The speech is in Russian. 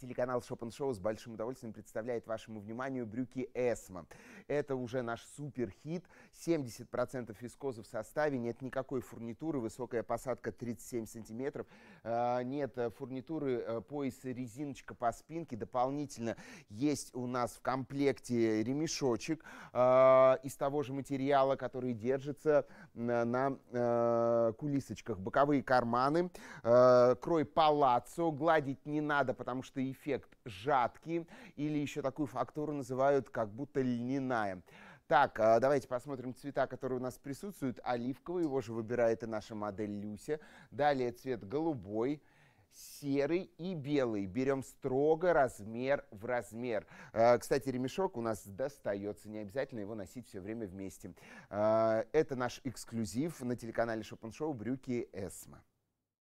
Телеканал Шопен Шоу с большим удовольствием представляет вашему вниманию брюки Эсма. Это уже наш супер-хит, 70% вискозы в составе, нет никакой фурнитуры, высокая посадка 37 сантиметров, а, нет э, фурнитуры, э, пояс, резиночка по спинке. Дополнительно есть у нас в комплекте ремешочек а, из того же материала, который держится на э, кулисочках. Боковые карманы, а, крой палаццо, гладить не надо, потому что эффект жаткий Или еще такую фактуру называют как будто льняная знаем. Так, а, давайте посмотрим цвета, которые у нас присутствуют. Оливковый, его же выбирает и наша модель Люся. Далее цвет голубой, серый и белый. Берем строго размер в размер. А, кстати, ремешок у нас достается, не обязательно его носить все время вместе. А, это наш эксклюзив на телеканале Шопен «Брюки Эсма».